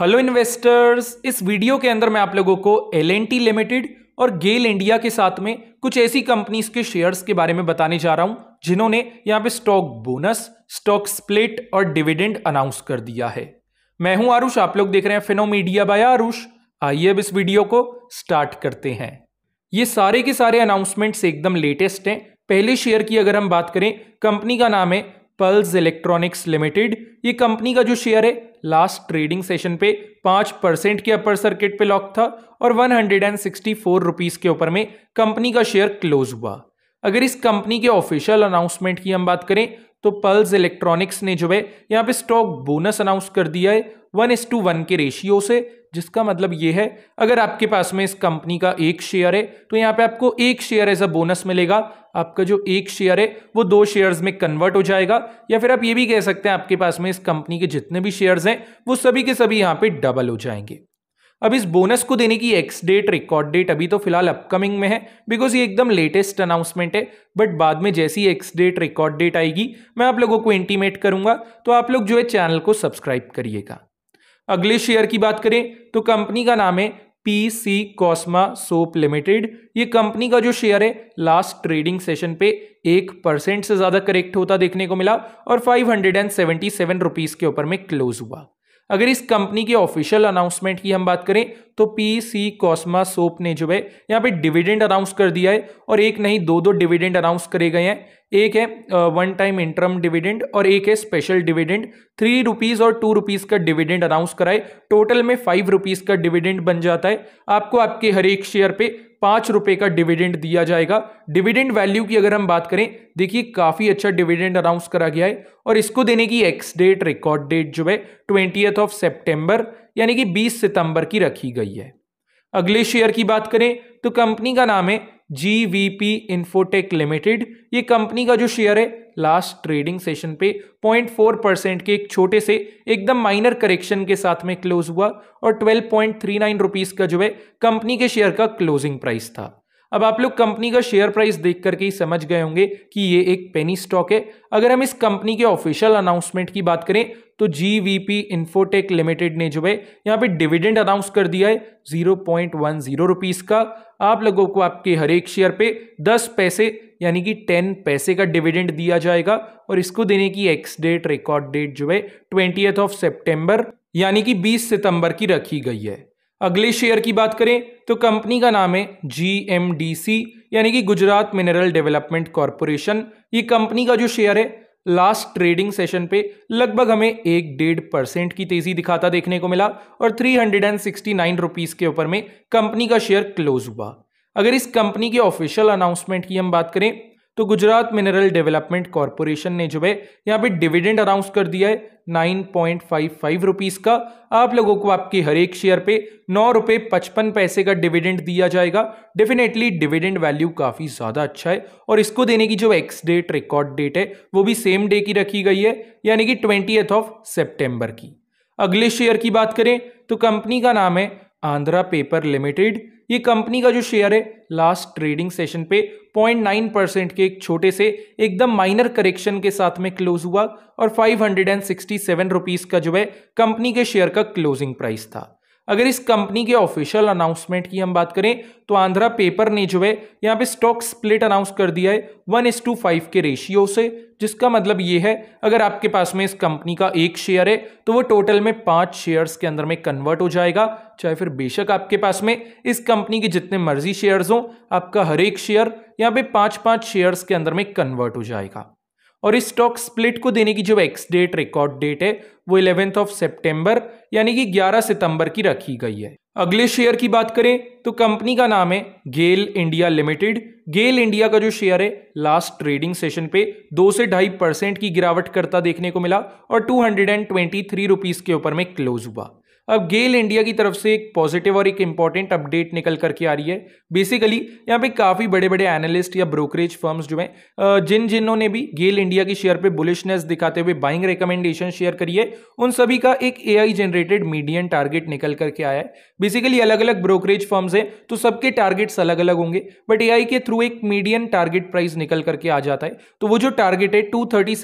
hello investors इस video के अंदर मैं आप लोगों को एल लिमिटेड और गेल इंडिया के साथ में कुछ ऐसी कंपनीज के शेयर्स के बारे में बताने जा रहा हूं जिन्होंने यहां पे स्टॉक बोनस स्टॉक स्प्लिट और डिविडेंड अनाउंस कर दिया है मैं हूं आरुष आप लोग देख रहे हैं फिनो मीडिया बाय आरुष आइए अब इस वीडियो को स्टार्ट करते हैं ये सारे के सारे अनाउंसमेंट्स एकदम लेटेस्ट हैं पहले शेयर की अगर हम बात करें कंपनी का नाम है पल्स इलेक्ट्रॉनिक्स लिमिटेड ये कंपनी का जो शेयर है लास्ट ट्रेडिंग सेशन पे पांच परसेंट के अपर सर्किट पे लॉक था और one hundred and sixty four rupees के ऊपर में कंपनी का शेयर क्लोज हुआ अगर इस कंपनी के ऑफिशियल अनाउंसमेंट की हम बात करें तो पल्स इलेक्ट्रॉनिक्स ने जो है यहाँ पे स्टॉक बोनस अनाउंस कर दिया है वन इस टू वन के रेशियो से जिसका मतलब ये है अगर आपके पास में इस कंपनी का एक शेयर है तो यहाँ पे आपको एक शेयर एज अ बोनस मिलेगा आपका जो एक शेयर है वो दो शेयर्स में कन्वर्ट हो जाएगा या फिर आप ये भी कह सकते हैं आपके पास में इस कंपनी के जितने भी शेयर्स हैं वो सभी के सभी यहाँ पे डबल हो जाएंगे अब इस बोनस को देने की एक्स डेट रिकॉर्ड डेट अभी तो फिलहाल अपकमिंग में है बिकॉज ये एकदम लेटेस्ट अनाउंसमेंट है बट बाद में जैसी एक्स डेट रिकॉर्ड डेट आएगी मैं आप लोगों को इंटीमेट करूंगा तो आप लोग जो है चैनल को सब्सक्राइब करिएगा अगले शेयर की बात करें तो कंपनी का नाम है P C Cosmo soap limited ये कंपनी का जो शेयर है लास्ट ट्रेडिंग सेशन पे एक परसेंट से ज़्यादा करेक्ट होता देखने को मिला और five hundred and seventy seven rupees के ऊपर में क्लोज हुआ अगर इस कंपनी के ऑफिशियल अनाउंसमेंट की हम बात करें तो पी सी कॉस्मा सोप ने जो है यहाँ पे डिविडेंड अनाउंस कर दिया है और एक नहीं दो दो डिविडेंड अनाउंस करे गए हैं एक है वन टाइम इंटरम डिविडेंड और एक है स्पेशल डिविडेंड थ्री रुपीज़ और टू रुपीज़ का डिविडेंड अनाउंस कराए टोटल में फाइव रुपीज़ का डिविडेंड बन जाता है आपको आपके हर एक शेयर पर पांच रुपए का डिविडेंड दिया जाएगा डिविडेंड वैल्यू की अगर हम बात करें देखिए काफ़ी अच्छा डिविडेंड अनाउंस करा गया है और इसको देने की एक्स डेट रिकॉर्ड डेट जो है ट्वेंटी ऑफ सेप्टेंबर यानी कि बीस सितंबर की रखी गई है अगले शेयर की बात करें तो कंपनी का नाम है G V P infotech limited ये कंपनी का जो शेयर है लास्ट ट्रेडिंग सेशन पे 0.4 परसेंट के एक छोटे से एकदम माइनर करेक्शन के साथ में क्लोज हुआ और 12.39 रुपीस का जो है कंपनी के शेयर का क्लोजिंग प्राइस था अब आप लोग कंपनी का शेयर प्राइस देख करके ही समझ गए होंगे कि ये एक पेनी स्टॉक है अगर हम इस कंपनी के ऑफिशियल अनाउंसमेंट की बात करें तो जी पी इन्फोटेक लिमिटेड ने जो है यहाँ पे डिविडेंड अनाउंस कर दिया है zero point one zero rupees का आप लोगों को आपके हर एक शेयर पे दस पैसे यानी कि टेन पैसे का डिविडेंड दिया जाएगा और इसको देने की एक्स डेट रिकॉर्ड डेट जो है ट्वेंटी ऑफ सेप्टेम्बर यानी कि बीस सितंबर की रखी गई है अगले शेयर की बात करें तो कंपनी का नाम है जी यानी कि गुजरात मिनरल डेवलपमेंट कॉरपोरेशन ये कंपनी का जो शेयर है लास्ट ट्रेडिंग सेशन पे लगभग हमें एक डेढ़ परसेंट की तेजी दिखाता देखने को मिला और three hundred and sixty nine rupees के ऊपर में कंपनी का शेयर क्लोज हुआ अगर इस कंपनी के ऑफिशियल अनाउंसमेंट की हम बात करें तो गुजरात मिनरल डेवलपमेंट कॉरपोरेशन ने जो है यहाँ पे डिविडेंड अनाउंस कर दिया है nine point five five rupees का आप लोगों को आपके हर एक शेयर पे नौ रुपये पचपन पैसे का डिविडेंड दिया जाएगा डेफिनेटली डिविडेंड वैल्यू काफ़ी ज़्यादा अच्छा है और इसको देने की जो एक्स डेट रिकॉर्ड डेट है वो भी सेम डे की रखी गई है यानी कि ट्वेंटी ऑफ सेप्टेम्बर की अगले शेयर की बात करें तो कंपनी का नाम है आंध्रा पेपर लिमिटेड ये कंपनी का जो शेयर है लास्ट ट्रेडिंग सेशन पे 0.9 परसेंट के एक छोटे से एकदम माइनर करेक्शन के साथ में क्लोज हुआ और five hundred and sixty seven rupees का जो है कंपनी के शेयर का क्लोजिंग प्राइस था अगर इस कंपनी के ऑफिशियल अनाउंसमेंट की हम बात करें तो आंध्रा पेपर ने जो है यहाँ पे स्टॉक स्प्लिट अनाउंस कर दिया है वन इस टू फाइव के रेशियो से जिसका मतलब ये है अगर आपके पास में इस कंपनी का एक शेयर है तो वो टोटल में पांच शेयर्स के अंदर में कन्वर्ट हो जाएगा चाहे फिर बेशक आपके पास में इस कंपनी के जितने मर्जी शेयर्स हों आपका हर एक शेयर यहाँ पे पाँच पाँच शेयर्स के अंदर में कन्वर्ट हो जाएगा और इस स्टॉक स्प्लिट को देने की जो एक्स डेट रिकॉर्ड डेट है वो इलेवेंथ ऑफ सेप्टेम्बर यानी कि ग्यारह सितंबर की रखी गई है अगले शेयर की बात करें तो कंपनी का नाम है GAIL India limited GAIL India का जो शेयर है लास्ट ट्रेडिंग सेशन पे दो से ढाई परसेंट की गिरावट करता देखने को मिला और two hundred and twenty three rupees के ऊपर में क्लोज हुआ अब गेल इंडिया की तरफ से एक पॉजिटिव और एक इंपॉर्टेंट अपडेट निकल करके आ रही है बेसिकली यहाँ पे काफ़ी बड़े बड़े एनालिस्ट या ब्रोकरेज फर्म्स जो हैं जिन जिन्होंने भी गेल इंडिया की शेयर पे बुलिशनेस दिखाते हुए बाइंग रिकमेंडेशन शेयर करी है उन सभी का एक आई जनरेटेड मीडियम टारगेट निकल करके आया है बेसिकली अलग अलग ब्रोकरेज फर्म्स हैं तो सबके टारगेट्स अलग अलग होंगे बट ए के थ्रू एक मीडियम टारगेट प्राइस निकल करके आ जाता है तो वो जो टारगेट है टू थर्टी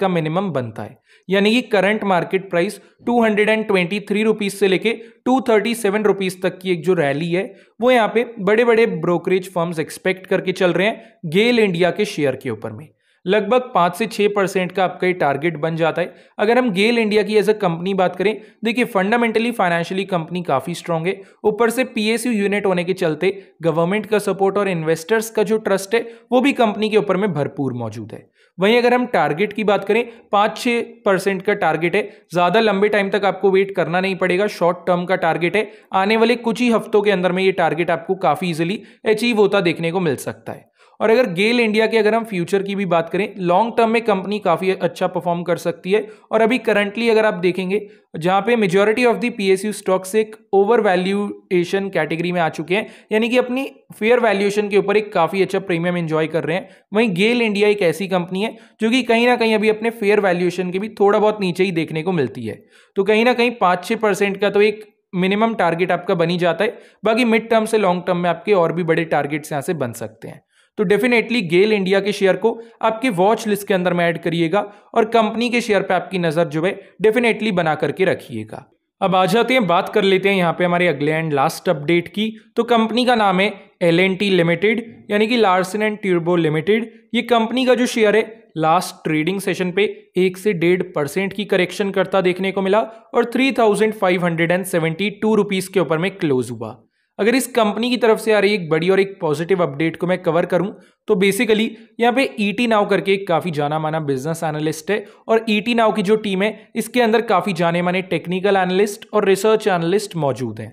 का मिनिमम बनता है यानी कि current market price two hundred and twenty three rupees से लेके टू थर्टी सेवन रुपीज़ तक की एक जो रैली है वो यहाँ पे बड़े बड़े ब्रोकरेज फर्म्स एक्सपेक्ट करके चल रहे हैं गेल इंडिया के शेयर के ऊपर में लगभग पाँच से छः परसेंट का आपका ये टारगेट बन जाता है अगर हम गेल इंडिया की एज अ कंपनी बात करें देखिए फंडामेंटली फाइनेंशियली कंपनी काफ़ी स्ट्रांग है ऊपर से पीएसयू यूनिट होने के चलते गवर्नमेंट का सपोर्ट और इन्वेस्टर्स का जो ट्रस्ट है वो भी कंपनी के ऊपर में भरपूर मौजूद है वहीं अगर हम टारगेट की बात करें पाँच छः परसेंट का टारगेट है ज़्यादा लंबे टाइम तक आपको वेट करना नहीं पड़ेगा शॉर्ट टर्म का टारगेट है आने वाले कुछ ही हफ्तों के अंदर में ये टारगेट आपको काफ़ी ईजिली अचीव होता देखने को मिल सकता है और अगर गेल इंडिया के अगर हम फ्यूचर की भी बात करें लॉन्ग टर्म में कंपनी काफ़ी अच्छा परफॉर्म कर सकती है और अभी करंटली अगर आप देखेंगे जहाँ पे majority of the U stocks एक ओवर वैल्यूएशन कैटेगरी में आ चुके हैं यानी कि अपनी फेयर वैल्यूएशन के ऊपर एक काफ़ी अच्छा प्रीमियम एंजॉय कर रहे हैं वहीं गेल इंडिया एक ऐसी कंपनी है जो कि कहीं ना कहीं अभी अपने फेयर वैल्यूएशन के भी थोड़ा बहुत नीचे ही देखने को मिलती है तो कहीं ना कहीं पाँच छः परसेंट का तो एक मिनिमम टारगेट आपका बनी जाता है बाकी मिड टर्म से लॉन्ग टर्म में आपके और भी बड़े टारगेट्स यहाँ से बन सकते हैं तो डेफिनेटली गेल इंडिया के शेयर को आपके वॉच लिस्ट के अंदर में ऐड करिएगा और कंपनी के शेयर पर आपकी नज़र जो है डेफिनेटली बना करके रखिएगा अब आ जाते हैं बात कर लेते हैं यहाँ पे हमारे अगले एंड लास्ट अपडेट की तो कंपनी का नाम है एल एन टी लिमिटेड यानी कि लार्सन एंड ट्यूर्बो लिमिटेड ये कंपनी का जो शेयर है लास्ट ट्रेडिंग सेशन पे एक से डेढ़ परसेंट की करेक्शन करता देखने को मिला और three thousand five hundred and seventy two rupees के ऊपर में क्लोज हुआ अगर इस कंपनी की तरफ से आ रही एक बड़ी और एक पॉजिटिव अपडेट को मैं कवर करूं तो बेसिकली यहाँ पे ईटी e नाव करके एक काफ़ी जाना माना बिजनेस एनालिस्ट है और ईटी e नाव की जो टीम है इसके अंदर काफ़ी जाने माने टेक्निकल एनालिस्ट और रिसर्च एनालिस्ट मौजूद हैं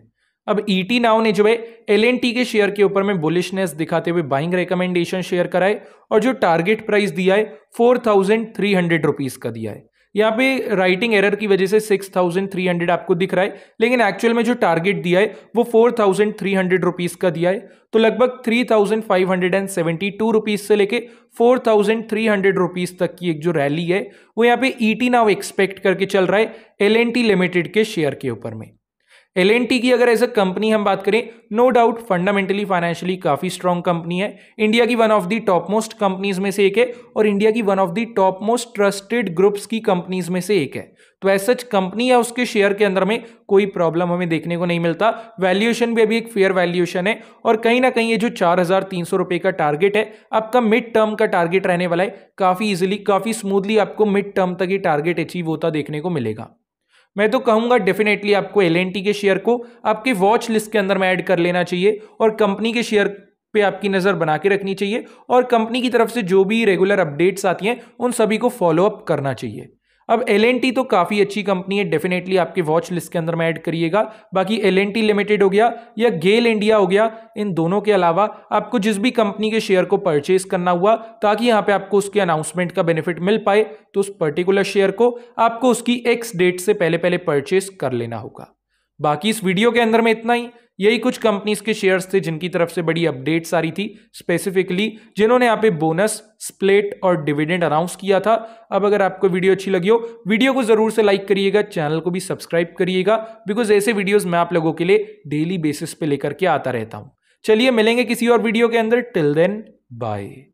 अब ईटी e नाव ने जो है एल के शेयर के ऊपर में बुलिशनेस दिखाते हुए बाइंग रिकमेंडेशन शेयर कराए और जो टारगेट प्राइस दिया है four thousand three hundred rupees का दिया है यहाँ पे राइटिंग एरर की वजह से 6,300 आपको दिख रहा है लेकिन एक्चुअल में जो टारगेट दिया है वो 4,300 रुपीज़ का दिया है तो लगभग 3,572 रुपीज से लेके 4,300 रुपीज तक की एक जो रैली है वो यहाँ पे ईटी नाव एक्सपेक्ट करके चल रहा है एल लिमिटेड के शेयर के ऊपर में एल की अगर एज अ कंपनी हम बात करें नो डाउट फंडामेंटली फाइनेंशियली काफ़ी स्ट्रॉन्ग कंपनी है इंडिया की one of the top most companies में से एक है और इंडिया की one of the top most trusted groups की कंपनीज में से एक है तो एज सच कंपनी या उसके शेयर के अंदर में कोई प्रॉब्लम हमें देखने को नहीं मिलता वैल्यूएशन भी अभी एक फेयर वैल्यूएशन है और कहीं ना कहीं ये जो चार हजार तीन सौ रुपए का टारगेट है आपका मिड टर्म का टारगेट रहने वाला है काफ़ी इजिली काफ़ी स्मूथली आपको मिड टर्म तक ये टारगेट अचीव होता देखने को मिलेगा मैं तो कहूँगा डेफिनेटली आपको एल के शेयर को आपकी वॉच लिस्ट के अंदर में ऐड कर लेना चाहिए और कंपनी के शेयर पे आपकी नज़र बना के रखनी चाहिए और कंपनी की तरफ से जो भी रेगुलर अपडेट्स आती हैं उन सभी को फॉलोअप करना चाहिए अब एल तो काफ़ी अच्छी कंपनी है डेफिनेटली आपके वॉच लिस्ट के अंदर में ऐड करिएगा बाकी एल लिमिटेड हो गया या गेल इंडिया हो गया इन दोनों के अलावा आपको जिस भी कंपनी के शेयर को परचेज करना हुआ ताकि यहाँ पे आपको उसके अनाउंसमेंट का बेनिफिट मिल पाए तो उस पर्टिकुलर शेयर को आपको उसकी एक्स डेट से पहले पहले परचेज कर लेना होगा बाकी इस वीडियो के अंदर में इतना ही यही कुछ कंपनीज के शेयर्स थे जिनकी तरफ से बड़ी अपडेट्स आ रही थी स्पेसिफिकली जिन्होंने यहाँ पे बोनस स्प्लिट और डिविडेंड अनाउंस किया था अब अगर आपको वीडियो अच्छी लगी हो वीडियो को जरूर से लाइक करिएगा चैनल को भी सब्सक्राइब करिएगा बिकॉज ऐसे वीडियोज मैं आप लोगों के लिए डेली बेसिस पे लेकर के आता रहता हूँ चलिए मिलेंगे किसी और वीडियो के अंदर टिल देन बाय